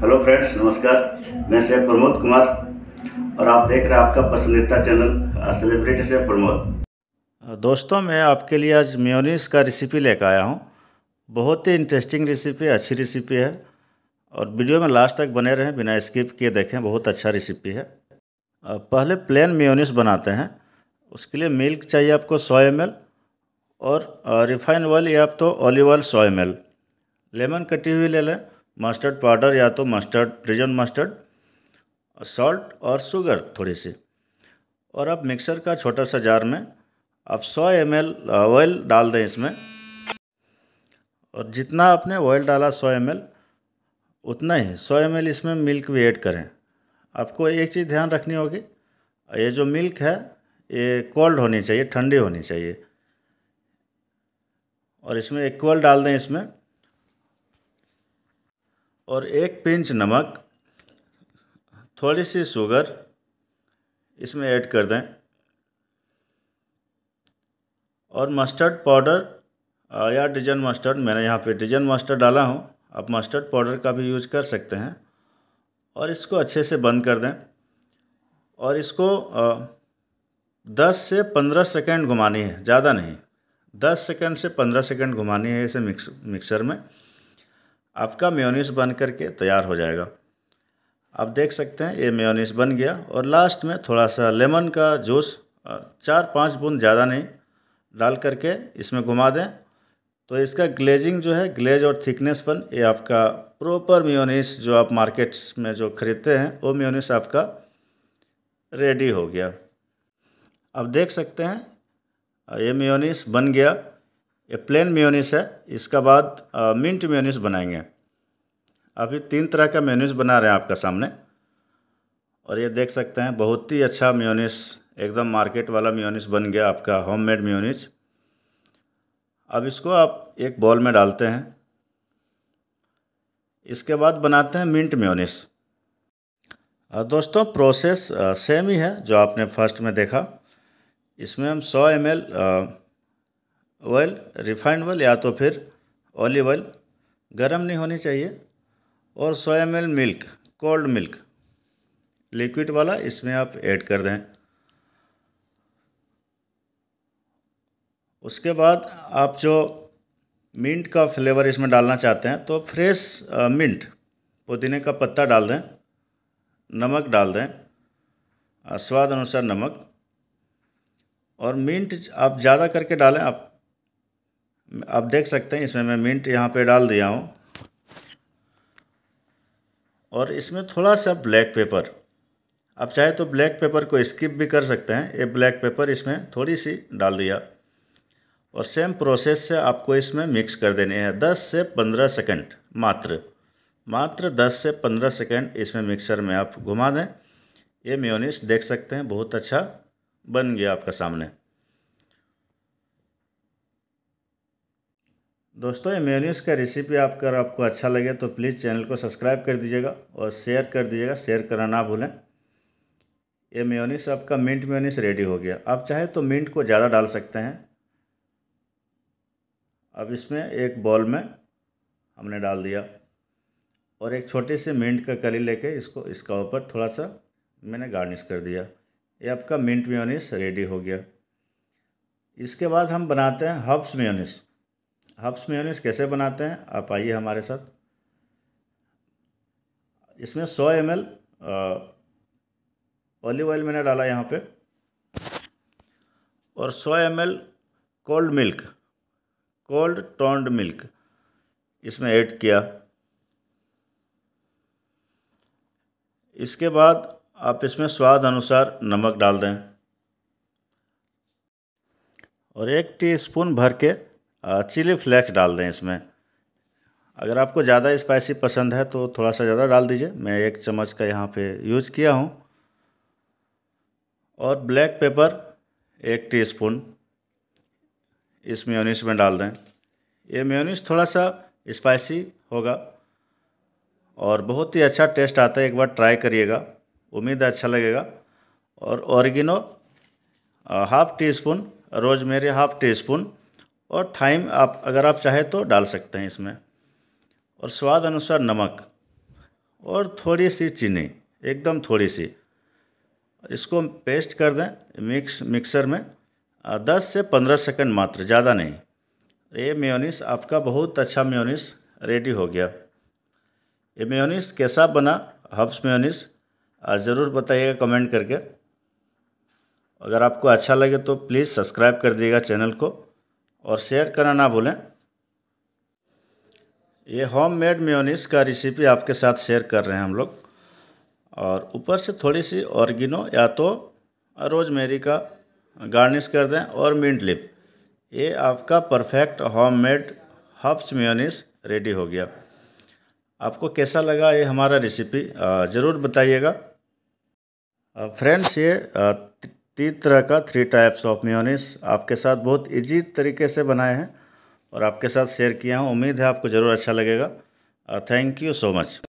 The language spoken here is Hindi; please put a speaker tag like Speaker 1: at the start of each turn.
Speaker 1: हेलो फ्रेंड्स नमस्कार मैं से प्रमोद कुमार और आप देख रहे हैं आपका पसंदीदा चैनल सेलिब्रिटी से प्रमोद दोस्तों मैं आपके लिए आज म्योनीस का रेसिपी लेकर आया हूँ बहुत ही इंटरेस्टिंग रेसिपी है अच्छी रेसिपी है और वीडियो में लास्ट तक बने रहें बिना स्किप किए देखें बहुत अच्छा रेसिपी है पहले प्लेन म्योनीस बनाते हैं उसके लिए मिल्क चाहिए आपको सौ एम और रिफाइन ऑयल या आप तो ऑलिव ऑयल सौ एम लेमन कटी हुई ले लें मस्टर्ड पाउडर या तो मस्टर्ड रिजन मस्टर्ड सॉल्ट और शुगर थोड़ी सी और अब मिक्सर का छोटा सा जार में आप 100 एम एल ऑयल डाल दें इसमें और जितना आपने ऑयल डाला 100 एम उतना ही 100 एम इसमें मिल्क भी ऐड करें आपको एक चीज़ ध्यान रखनी होगी ये जो मिल्क है ये कोल्ड होनी चाहिए ठंडी होनी चाहिए और इसमें इक्वल डाल दें इसमें और एक पिंच नमक थोड़ी सी शुगर इसमें ऐड कर दें और मस्टर्ड पाउडर या डिजन मस्टर्ड मैंने यहाँ पे डिजन मस्टर्ड डाला हूँ आप मस्टर्ड पाउडर का भी यूज कर सकते हैं और इसको अच्छे से बंद कर दें और इसको दस से पंद्रह सेकेंड घुमानी है ज़्यादा नहीं दस सेकेंड से पंद्रह सेकेंड घुमानी है इसे मिक्स मिक्सर में आपका मेयोनीस बन करके तैयार हो जाएगा आप देख सकते हैं ये मेयोनीस बन गया और लास्ट में थोड़ा सा लेमन का जूस चार पाँच बूंद ज़्यादा नहीं डाल करके इसमें घुमा दें तो इसका ग्लेजिंग जो है ग्लेज और थिकनेस बन ये आपका प्रॉपर म्योनिस जो आप मार्केट्स में जो ख़रीदते हैं वो म्योनिस आपका रेडी हो गया अब देख सकते हैं ये म्योनिस बन गया ये प्लेन म्योनिस है इसका बाद मिंट म्योनिस बनाएंगे अभी तीन तरह का म्योनिस बना रहे हैं आपका सामने और ये देख सकते हैं बहुत ही अच्छा म्योनिस एकदम मार्केट वाला म्योनिस बन गया आपका होममेड म्योनिस अब इसको आप एक बॉल में डालते हैं इसके बाद बनाते हैं मिंट म्योनिस दोस्तों प्रोसेस सेम ही है जो आपने फर्स्ट में देखा इसमें हम 100 एम ऑयल रिफाइंड ऑयल या तो फिर ऑलिव ऑयल गर्म नहीं होनी चाहिए और सोया मिल मिल्क कोल्ड मिल्क लिक्विड वाला इसमें आप ऐड कर दें उसके बाद आप जो मिंट का फ्लेवर इसमें डालना चाहते हैं तो फ्रेश मिंट पुदीने का पत्ता डाल दें नमक डाल दें स्वाद अनुसार नमक और मिंट आप ज़्यादा करके डालें आप आप देख सकते हैं इसमें मैं मिंट यहाँ पे डाल दिया हूँ और इसमें थोड़ा सा ब्लैक पेपर आप चाहे तो ब्लैक पेपर को स्किप भी कर सकते हैं ये ब्लैक पेपर इसमें थोड़ी सी डाल दिया और सेम प्रोसेस से आपको इसमें मिक्स कर देने हैं दस से पंद्रह सेकेंड मात्र मात्र दस से पंद्रह सेकेंड इसमें मिक्सर में आप घुमा दें ये म्योनिस देख सकते हैं बहुत अच्छा बन गया आपका सामने दोस्तों ये मेयोनीस का रेसिपी आप अगर आपको अच्छा लगे तो प्लीज़ चैनल को सब्सक्राइब कर दीजिएगा और शेयर कर दीजिएगा शेयर करना ना भूलें ये मेयोनीस आपका मिंट मेयोनीस रेडी हो गया आप चाहे तो मिंट को ज़्यादा डाल सकते हैं अब इसमें एक बॉल में हमने डाल दिया और एक छोटे से मिंट का कली लेके इसको इसका ऊपर थोड़ा सा मैंने गार्निश कर दिया ये आपका मिंट मेयोनीस रेडी हो गया इसके बाद हम बनाते हैं हब्स मेयोनीस हब्स मेयोनीस कैसे बनाते हैं आप आइए हमारे साथ इसमें 100 एम एल ऑलिव ऑयल मैंने डाला यहाँ पे और 100 M L cold milk cold toned milk इसमें ऐड किया इसके बाद आप इसमें स्वाद अनुसार नमक डाल दें और एक टीस्पून भर के चिली फ्लेक्स डाल दें इसमें अगर आपको ज़्यादा स्पाइसी पसंद है तो थोड़ा सा ज़्यादा डाल दीजिए मैं एक चम्मच का यहाँ पे यूज किया हूँ और ब्लैक पेपर एक टीस्पून इस म्योनीस में डाल दें ये म्योनीस थोड़ा सा स्पाइसी होगा और बहुत ही अच्छा टेस्ट आता है एक बार ट्राई करिएगा उम्मीद अच्छा लगेगा और oregano half teaspoon rosemary half teaspoon और थाइम आप अगर आप चाहे तो डाल सकते हैं इसमें और स्वाद अनुसार नमक और थोड़ी सी चीनी एकदम थोड़ी सी इसको पेस्ट कर दें मिक्स मिक्सर में दस से पंद्रह सेकंड मात्र ज़्यादा नहीं ये मेयोनीस आपका बहुत अच्छा मेयोनीस रेडी हो गया ये मेयोनीस कैसा बना हब्स मेयोनीस ज़रूर बताइएगा कमेंट करके अगर आपको अच्छा लगे तो प्लीज़ सब्सक्राइब कर दिएगा चैनल को और शेयर करना ना भूलें ये होम मेड म्योनिस का रेसिपी आपके साथ शेयर कर रहे हैं हम लोग और ऊपर से थोड़ी सी ऑर्गिनो या तो रोजमेरी का गार्निश कर दें और मिंट लिप ये आपका perfect homemade herbs mayonnaise ready हो गया आपको कैसा लगा ये हमारा रेसिपी ज़रूर बताइएगा फ्रेंड्स ये तीन तरह का थ्री टाइप्स ऑफ म्योनिस आपके साथ बहुत इजी तरीके से बनाए हैं और आपके साथ शेयर किया हूँ उम्मीद है आपको ज़रूर अच्छा लगेगा थैंक यू सो मच